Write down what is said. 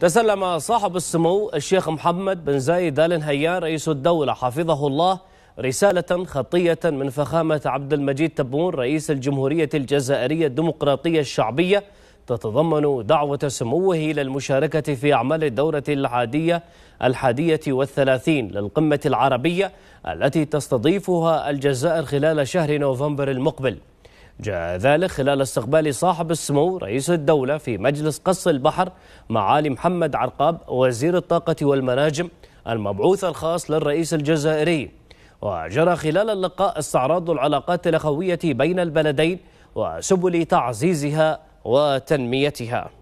تسلم صاحب السمو الشيخ محمد بن زايد آل نهيان رئيس الدولة حفظه الله رسالة خطية من فخامة عبد المجيد تبون رئيس الجمهورية الجزائرية الديمقراطية الشعبية تتضمن دعوة سموه إلى المشاركة في أعمال الدورة العادية الحادية والثلاثين للقمة العربية التي تستضيفها الجزائر خلال شهر نوفمبر المقبل جاء ذلك خلال استقبال صاحب السمو رئيس الدولة في مجلس قص البحر معالي محمد عرقاب وزير الطاقة والمناجم المبعوث الخاص للرئيس الجزائري وجرى خلال اللقاء استعراض العلاقات الأخوية بين البلدين وسبل تعزيزها وتنميتها